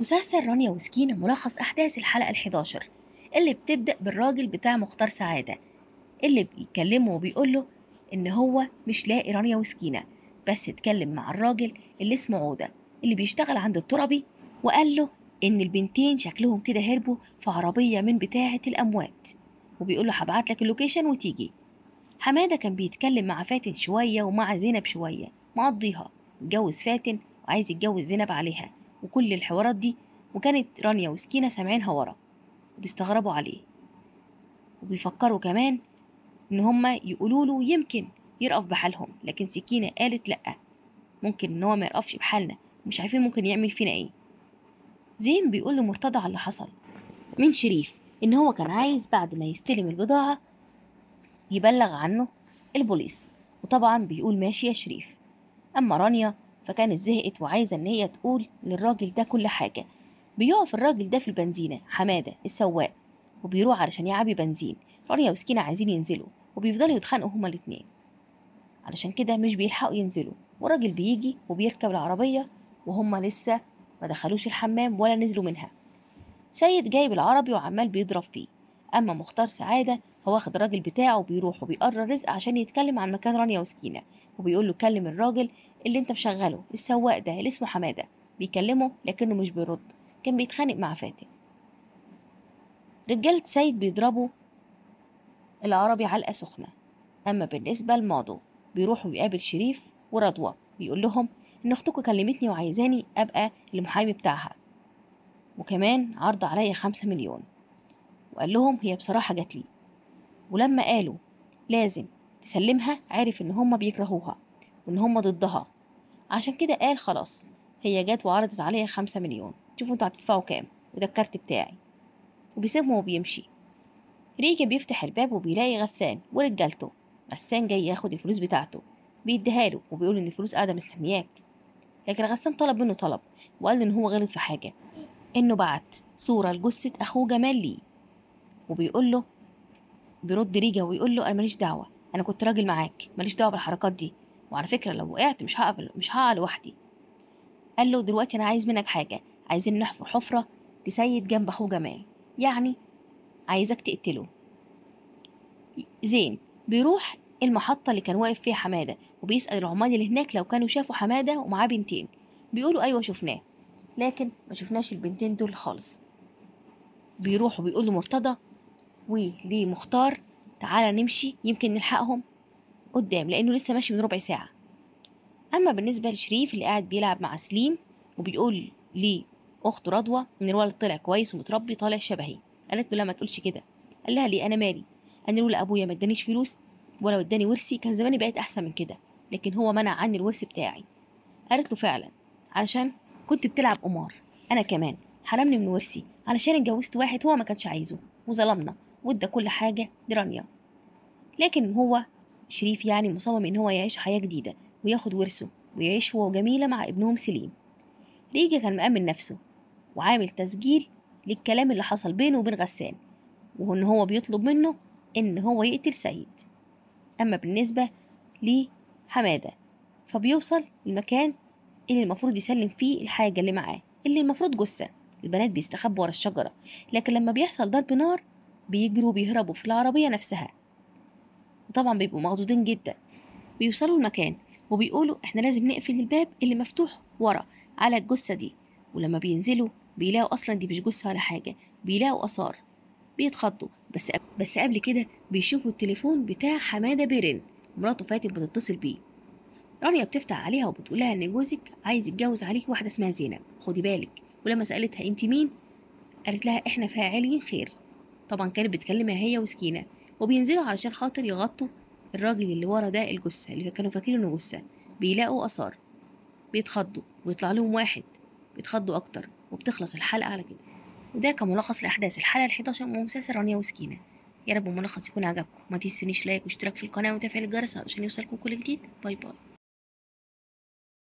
مسلسل رانيا وسكينة ملخص أحداث الحداشر اللي بتبدأ بالراجل بتاع مختار سعادة اللي بيكلمه وبيقوله إن هو مش لاقي رانيا وسكينة بس اتكلم مع الراجل اللي اسمه عودة اللي بيشتغل عند التربي وقال له إن البنتين شكلهم كده هربوا في عربية من بتاعة الأموات وبيقول له هبعت لك اللوكيشن وتيجي حمادة كان بيتكلم مع فاتن شوية ومع زينب شوية مقضيها اتجوز فاتن وعايز يتجوز زينب عليها وكل الحوارات دي وكانت رانيا وسكينة سامعينها ورا وبيستغربوا عليه وبيفكروا كمان إن هما يقولوا له يمكن يرقف بحالهم لكن سكينة قالت لأ ممكن إن هو ما يرقفش بحالنا مش عارفين ممكن يعمل فينا إيه زين بيقول لمرتضى على اللي حصل من شريف إن هو كان عايز بعد ما يستلم البضاعة يبلغ عنه البوليس وطبعا بيقول ماشي يا شريف أما رانيا فكانت زهقت وعايزة إن هي تقول للراجل ده كل حاجة بيقف الراجل ده في البنزينة حمادة السواق وبيروح علشان يعبي بنزين رانيا وسكينة عايزين ينزلوا وبيفضلوا يتخانقوا هما الاتنين علشان كده مش بيلحقوا ينزلوا والراجل بيجي وبيركب العربية وهما لسه ما دخلوش الحمام ولا نزلوا منها سيد جايب العربي وعمال بيضرب فيه أما مختار سعادة هو واخد الراجل بتاعه وبيروح وبيقرر رزق عشان يتكلم عن مكان رانيا وسكينة وبيقول له كلم الراجل اللي انت مشغله السواق ده اللي اسمه حمادة بيكلمه لكنه مش بيرد كان بيتخانق مع فاتن رجالة سيد بيضربوا العربي علقة سخنة أما بالنسبة لماضو بيروح ويقابل شريف ورضوى بيقول لهم إن أختكم كلمتني وعايزاني أبقى المحامي بتاعها وكمان عرض عليا خمسة مليون وقال لهم هي بصراحة جات لي ولما قالوا لازم تسلمها عرف ان هما بيكرهوها وان هما ضدها عشان كده قال خلاص هي جت وعرضت عليا خمسة مليون شوفوا انتوا هتدفعوا كام وده الكارت بتاعي وبيسيبهم وبيمشي ريكي بيفتح الباب وبيلاقي غسان ورجالته غسان جاي ياخد الفلوس بتاعته بيديها له وبيقول ان الفلوس قاعده مستنياك لكن غسان طلب منه طلب وقال ان هو غلط في حاجه انه بعت صوره لجثه اخوه جمال ليه وبيقول له بيرد ريجا ويقول له انا ماليش دعوه انا كنت راجل معاك ماليش دعوه بالحركات دي وعلى فكره لو وقعت مش هقع مش هقع لوحدي قال له دلوقتي انا عايز منك حاجه عايزين نحفر حفره لسيد جنب اخوه جمال يعني عايزك تقتله زين بيروح المحطة اللي كان واقف فيها حمادة وبيسأل العمال اللي هناك لو كانوا شافوا حمادة ومعاه بنتين بيقولوا أيوة شفناه لكن ما شفناش البنتين دول خالص بيروح وبيقول لمرتضى وليه مختار تعالى نمشي يمكن نلحقهم قدام لأنه لسه ماشي من ربع ساعة أما بالنسبة لشريف اللي قاعد بيلعب مع سليم وبيقول لي أخت رضوى إن الولد طلع كويس ومتربي طالع شبهي قالت له لا ما تقولش كده قال لها ليه أنا مالي أنا لولا أبويا ما ادانيش فلوس ولا اداني ورثي كان زماني بقيت أحسن من كده لكن هو منع عني الورث بتاعي قالت له فعلا علشان كنت بتلعب قمار أنا كمان حرمني من ورثي علشان اتجوزت واحد هو ما كانش عايزه وظلمنا وادى كل حاجة لرانيا لكن هو شريف يعني مصمم إن هو يعيش حياة جديدة وياخد ورثه ويعيش هو وجميلة مع ابنهم سليم ريجا كان مأمن نفسه وعامل تسجيل للكلام اللي حصل بينه وبين غسان وإن هو بيطلب منه إن هو يقتل سعيد أما بالنسبة لحمادة فبيوصل المكان اللي المفروض يسلم فيه الحاجة اللي معاه اللي المفروض جثة البنات بيستخبوا ورا الشجرة لكن لما بيحصل ضرب نار بيجروا بيهربوا في العربية نفسها وطبعا بيبقوا مخضوضين جدا بيوصلوا المكان وبيقولوا احنا لازم نقفل الباب اللي مفتوح ورا على الجثة دي ولما بينزلوا بيلاقوا اصلا دي مش جثة ولا حاجة بيلاقوا آثار بيتخضوا بس بس قبل كده بيشوفوا التليفون بتاع حمادة بيرن مراته فاتن بتتصل بيه رانيا بتفتح عليها وبتقول لها ان جوزك عايز يتجوز عليك واحدة اسمها زينب خدي بالك ولما سألتها انت مين قالت لها احنا فاعلين خير طبعا كانت بتكلمها هي وسكينة وبينزلوا علشان خاطر يغطوا الراجل اللي ورا ده الجثة اللي كانوا فاكرين انه جثة بيلاقوا آثار بيتخضوا ويطلع لهم واحد بيتخضوا أكتر وبتخلص الحلقة على كده وده كملخص لأحداث الحلقة الحداشر من مسلسل رانيا وسكينة يا رب الملخص يكون عجبكم ما تنسونيش لايك واشتراك في القناة وتفعيل الجرس علشان يوصلكم كل جديد باي باي